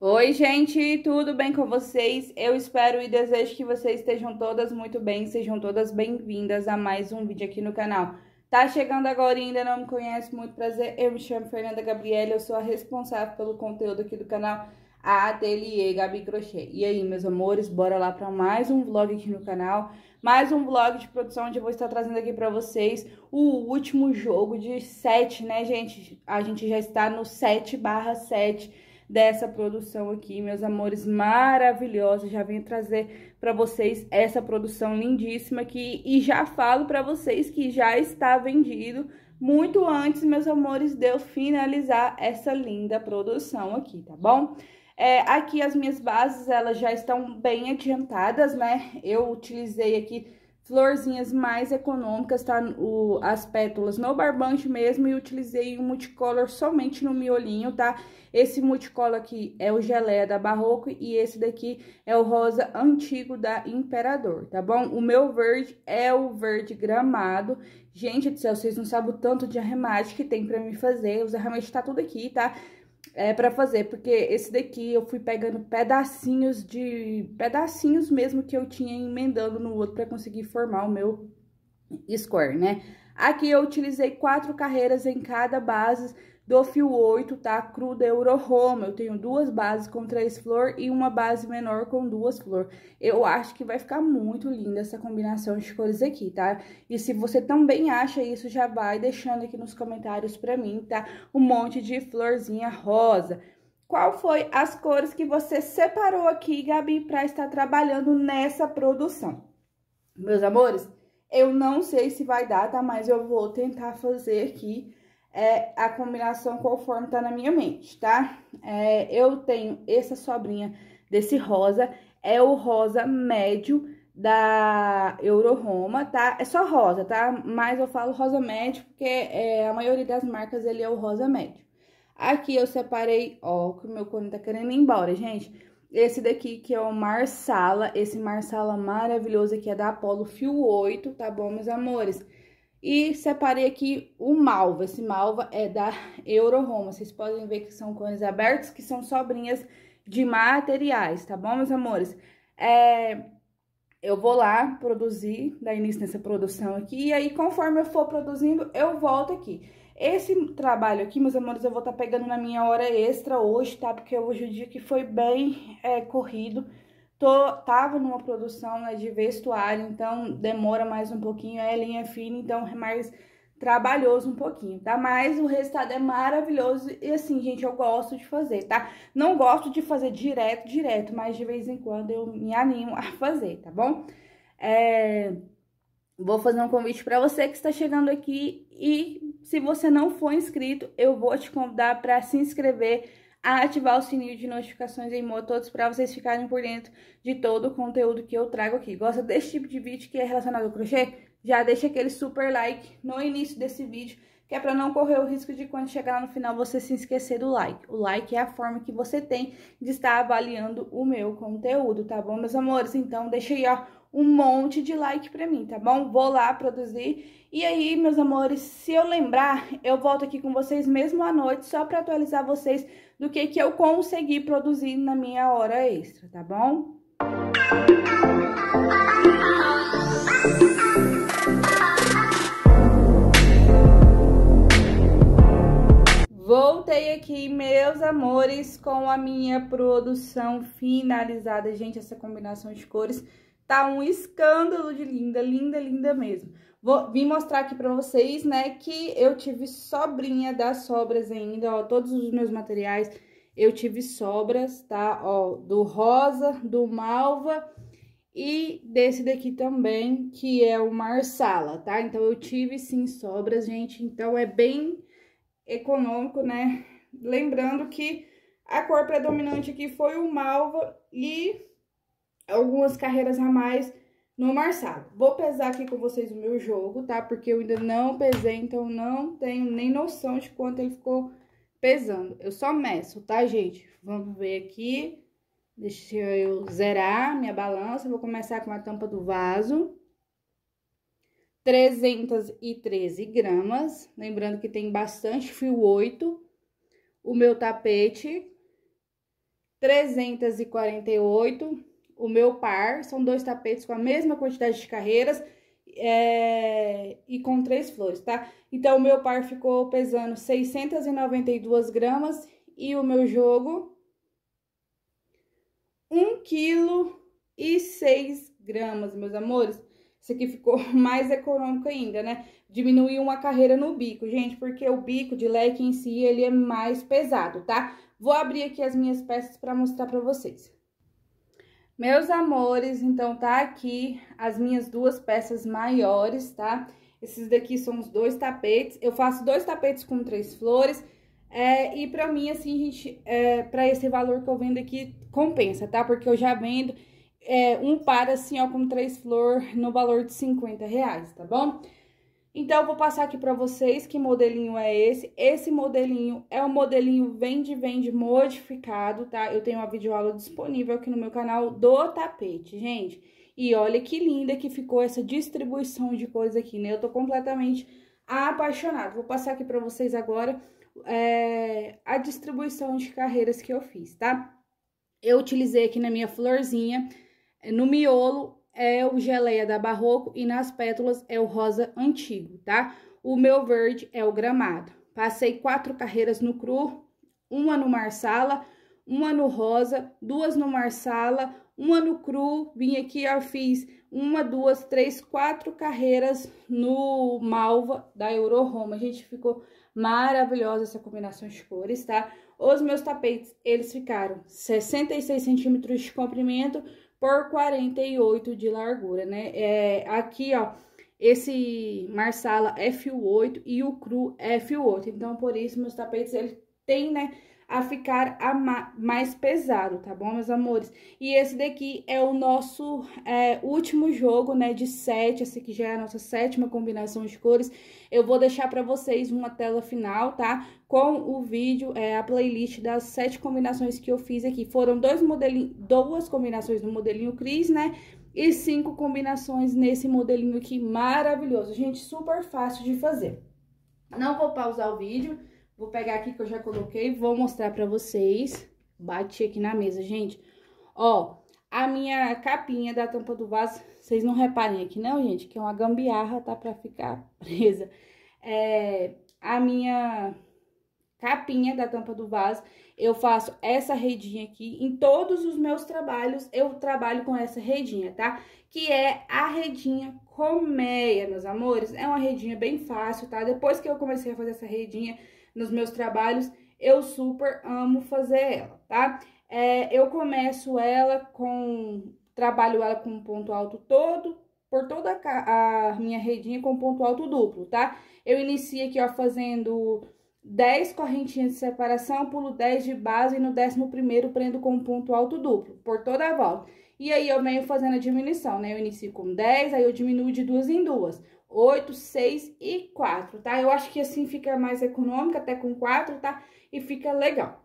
Oi, gente, tudo bem com vocês? Eu espero e desejo que vocês estejam todas muito bem, sejam todas bem-vindas a mais um vídeo aqui no canal. Tá chegando agora e ainda não me conhece, muito prazer, eu me chamo Fernanda Gabriela, eu sou a responsável pelo conteúdo aqui do canal Ateliê Gabi Crochê. E aí, meus amores, bora lá para mais um vlog aqui no canal, mais um vlog de produção onde eu vou estar trazendo aqui para vocês o último jogo de 7, né, gente? A gente já está no 7 barra 7 dessa produção aqui, meus amores, maravilhosos Já vim trazer para vocês essa produção lindíssima aqui e já falo para vocês que já está vendido muito antes, meus amores, de eu finalizar essa linda produção aqui, tá bom? É, aqui as minhas bases, elas já estão bem adiantadas, né? Eu utilizei aqui florzinhas mais econômicas, tá? O, as pétalas no barbante mesmo e utilizei o multicolor somente no miolinho, tá? Esse multicolor aqui é o geleia da Barroco e esse daqui é o rosa antigo da Imperador, tá bom? O meu verde é o verde gramado. Gente do céu, vocês não sabem o tanto de arremate que tem pra mim fazer. Os arremates tá tudo aqui, Tá? é, para fazer, porque esse daqui eu fui pegando pedacinhos de... pedacinhos mesmo que eu tinha emendando no outro para conseguir formar o meu score, né? Aqui eu utilizei quatro carreiras em cada base, do fio 8, tá? Cru da Euroroma. Eu tenho duas bases com três flores e uma base menor com duas flores Eu acho que vai ficar muito linda essa combinação de cores aqui, tá? E se você também acha isso, já vai deixando aqui nos comentários pra mim, tá? Um monte de florzinha rosa. Qual foi as cores que você separou aqui, Gabi, pra estar trabalhando nessa produção? Meus amores, eu não sei se vai dar, tá? Mas eu vou tentar fazer aqui é, a combinação conforme tá na minha mente, tá? É, eu tenho essa sobrinha desse rosa, é o rosa médio da Euroroma, tá? É só rosa, tá? Mas eu falo rosa médio porque é, a maioria das marcas ele é o rosa médio. Aqui eu separei, ó, que o meu cone tá querendo ir embora, gente. Esse daqui que é o Marsala, esse Marsala maravilhoso aqui é da Apollo Fio 8, tá bom, meus amores? E separei aqui o malva. Esse malva é da Euroroma. Vocês podem ver que são cones abertos, que são sobrinhas de materiais, tá bom, meus amores? É, eu vou lá produzir, dar início nessa produção aqui, e aí conforme eu for produzindo, eu volto aqui. Esse trabalho aqui, meus amores, eu vou estar tá pegando na minha hora extra hoje, tá? Porque hoje o dia que foi bem é, corrido, Tô, tava numa produção né, de vestuário, então demora mais um pouquinho, é linha fina, então é mais trabalhoso um pouquinho, tá? Mas o resultado é maravilhoso e assim, gente, eu gosto de fazer, tá? Não gosto de fazer direto, direto, mas de vez em quando eu me animo a fazer, tá bom? É... Vou fazer um convite para você que está chegando aqui e se você não for inscrito, eu vou te convidar para se inscrever a ativar o sininho de notificações em modo todos para vocês ficarem por dentro de todo o conteúdo que eu trago aqui. Gosta desse tipo de vídeo que é relacionado ao crochê? Já deixa aquele super like no início desse vídeo, que é para não correr o risco de quando chegar no final você se esquecer do like. O like é a forma que você tem de estar avaliando o meu conteúdo, tá bom, meus amores? Então deixa aí, ó um monte de like pra mim, tá bom? Vou lá produzir. E aí, meus amores, se eu lembrar, eu volto aqui com vocês mesmo à noite, só pra atualizar vocês do que, que eu consegui produzir na minha hora extra, tá bom? Voltei aqui, meus amores, com a minha produção finalizada. Gente, essa combinação de cores Tá um escândalo de linda, linda, linda mesmo. Vou, vim mostrar aqui pra vocês, né, que eu tive sobrinha das sobras ainda, ó, todos os meus materiais eu tive sobras, tá, ó, do rosa, do malva e desse daqui também, que é o marsala, tá? Então, eu tive sim sobras, gente, então é bem econômico, né? Lembrando que a cor predominante aqui foi o malva e algumas carreiras a mais no Marçal. Vou pesar aqui com vocês o meu jogo, tá? Porque eu ainda não pesei, então não tenho nem noção de quanto ele ficou pesando. Eu só meço, tá, gente? Vamos ver aqui. Deixa eu zerar minha balança. Vou começar com a tampa do vaso. 313 gramas. Lembrando que tem bastante fio 8. O meu tapete, 348 o meu par, são dois tapetes com a mesma quantidade de carreiras é, e com três flores, tá? Então, o meu par ficou pesando 692 gramas e o meu jogo 1 kg e 6 gramas, meus amores. Isso aqui ficou mais econômico ainda, né? Diminuiu uma carreira no bico, gente, porque o bico de leque em si, ele é mais pesado, tá? Vou abrir aqui as minhas peças para mostrar para vocês. Meus amores, então tá aqui as minhas duas peças maiores, tá? Esses daqui são os dois tapetes. Eu faço dois tapetes com três flores. É, e pra mim, assim, gente, é, pra esse valor que eu vendo aqui, compensa, tá? Porque eu já vendo é, um par, assim, ó, com três flores no valor de 50 reais, tá bom? Tá bom? Então, eu vou passar aqui para vocês que modelinho é esse. Esse modelinho é o modelinho Vende Vende modificado, tá? Eu tenho uma videoaula disponível aqui no meu canal do tapete, gente. E olha que linda que ficou essa distribuição de cores aqui, né? Eu tô completamente apaixonada. Vou passar aqui para vocês agora é, a distribuição de carreiras que eu fiz, tá? Eu utilizei aqui na minha florzinha, no miolo, é o geleia da Barroco e nas pétalas é o rosa antigo, tá? O meu verde é o gramado. Passei quatro carreiras no cru, uma no marsala, uma no rosa, duas no marsala, uma no cru, vim aqui, eu fiz uma, duas, três, quatro carreiras no malva da Euro Roma. Gente, ficou maravilhosa essa combinação de cores, tá? Os meus tapetes, eles ficaram 66 centímetros de comprimento por 48 de largura, né? É, aqui, ó, esse Marsala é F8 e o Cru é F8. Então, por isso, meus tapetes, ele tem, né, a ficar a ma mais pesado, tá bom, meus amores? E esse daqui é o nosso é, último jogo, né, de sete, esse aqui já é a nossa sétima combinação de cores. Eu vou deixar pra vocês uma tela final, tá? Com o vídeo, é, a playlist das sete combinações que eu fiz aqui. Foram dois duas combinações no modelinho Cris, né? E cinco combinações nesse modelinho aqui maravilhoso. Gente, super fácil de fazer. Não vou pausar o vídeo Vou pegar aqui que eu já coloquei, vou mostrar pra vocês. Bati aqui na mesa, gente. Ó, a minha capinha da tampa do vaso, vocês não reparem aqui não, gente, que é uma gambiarra, tá? Pra ficar presa. É, a minha capinha da tampa do vaso, eu faço essa redinha aqui. Em todos os meus trabalhos, eu trabalho com essa redinha, tá? Que é a redinha colmeia, meus amores. É uma redinha bem fácil, tá? Depois que eu comecei a fazer essa redinha nos meus trabalhos, eu super amo fazer ela, tá? É, eu começo ela com... Trabalho ela com ponto alto todo, por toda a minha redinha com ponto alto duplo, tá? Eu inicio aqui, ó, fazendo 10 correntinhas de separação, pulo 10 de base e no décimo primeiro prendo com um ponto alto duplo, por toda a volta. E aí, eu venho fazendo a diminuição, né? Eu inicio com 10, aí eu diminuo de duas em duas. 8, 6 e 4, tá? Eu acho que assim fica mais econômica, até com 4, tá? E fica legal.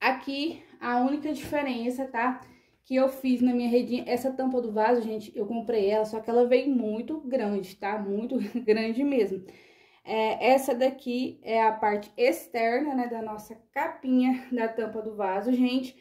Aqui, a única diferença, tá? Que eu fiz na minha redinha, essa tampa do vaso, gente, eu comprei ela, só que ela veio muito grande, tá? Muito grande mesmo. É, essa daqui é a parte externa, né, da nossa capinha da tampa do vaso, gente.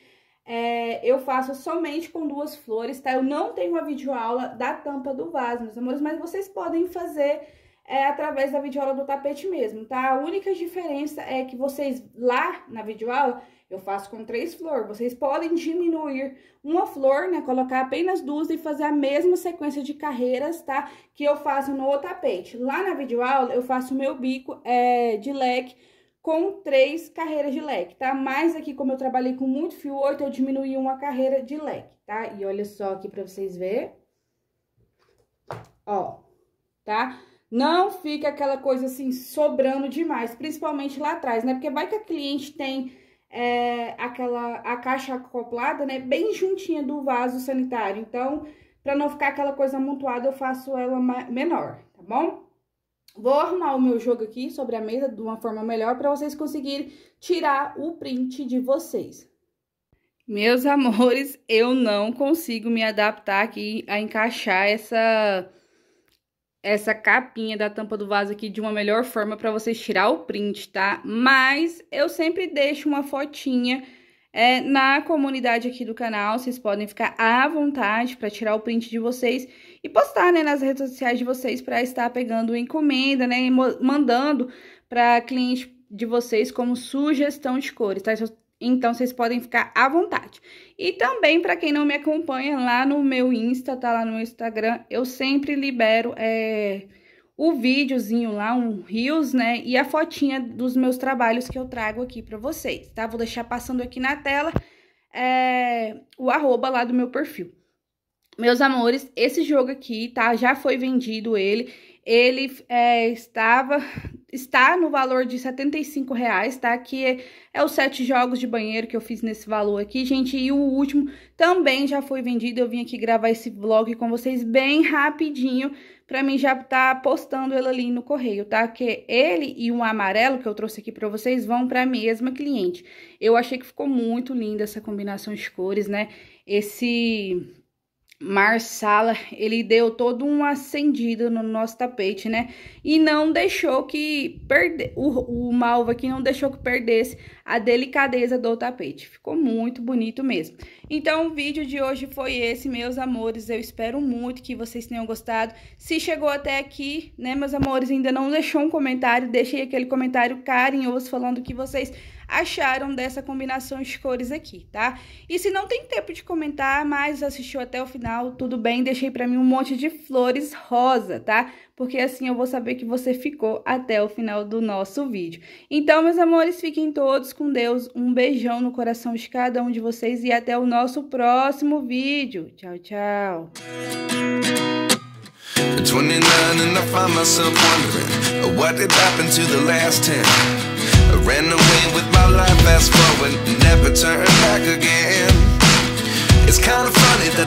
É, eu faço somente com duas flores, tá? Eu não tenho uma videoaula da tampa do vaso, meus amores, mas vocês podem fazer é, através da videoaula do tapete mesmo, tá? A única diferença é que vocês lá na videoaula eu faço com três flores. Vocês podem diminuir uma flor, né? Colocar apenas duas e fazer a mesma sequência de carreiras, tá? Que eu faço no tapete. Lá na videoaula, eu faço o meu bico é, de leque com três carreiras de leque, tá? Mas aqui, como eu trabalhei com muito fio 8, eu diminuí uma carreira de leque, tá? E olha só aqui pra vocês verem. Ó, Tá? Não fica aquela coisa assim sobrando demais, principalmente lá atrás, né? Porque vai que a cliente tem é, aquela a caixa acoplada, né, bem juntinha do vaso sanitário. Então, para não ficar aquela coisa amontoada, eu faço ela menor, tá bom? Vou arrumar o meu jogo aqui sobre a mesa de uma forma melhor para vocês conseguirem tirar o print de vocês. Meus amores, eu não consigo me adaptar aqui a encaixar essa essa capinha da tampa do vaso aqui de uma melhor forma para vocês tirar o print, tá? Mas eu sempre deixo uma fotinha é, na comunidade aqui do canal, vocês podem ficar à vontade para tirar o print de vocês e postar né, nas redes sociais de vocês para estar pegando encomenda, né, e mandando para cliente de vocês como sugestão de cores, tá? Então, vocês podem ficar à vontade. E também, para quem não me acompanha lá no meu Insta, tá lá no Instagram, eu sempre libero é, o videozinho lá, um Reels, né? E a fotinha dos meus trabalhos que eu trago aqui para vocês, tá? Vou deixar passando aqui na tela é, o arroba lá do meu perfil. Meus amores, esse jogo aqui, tá? Já foi vendido ele. Ele é, estava está no valor de R$75,00, reais, tá? que é, é os sete jogos de banheiro que eu fiz nesse valor aqui, gente. E o último também já foi vendido. Eu vim aqui gravar esse vlog com vocês bem rapidinho pra mim já tá postando ele ali no correio, tá? Que ele e um amarelo que eu trouxe aqui pra vocês vão pra mesma cliente. Eu achei que ficou muito linda essa combinação de cores, né? Esse Marsala, ele deu todo um acendido no nosso tapete, né? E não deixou que perde... o, o malva aqui não deixou que perdesse a delicadeza do tapete. Ficou muito bonito mesmo. Então, o vídeo de hoje foi esse, meus amores. Eu espero muito que vocês tenham gostado. Se chegou até aqui, né, meus amores, ainda não deixou um comentário, deixei aquele comentário carinhoso falando que vocês acharam dessa combinação de cores aqui, tá? E se não tem tempo de comentar, mas assistiu até o final, tudo bem, deixei para mim um monte de flores rosa, tá? Porque assim eu vou saber que você ficou até o final do nosso vídeo. Então, meus amores, fiquem todos com Deus, um beijão no coração de cada um de vocês e até o nosso próximo vídeo. Tchau, tchau! 29 and I find myself wondering What did happen to the last 10? I ran away with my life, fast forward, never turn back again. It's kinda funny that.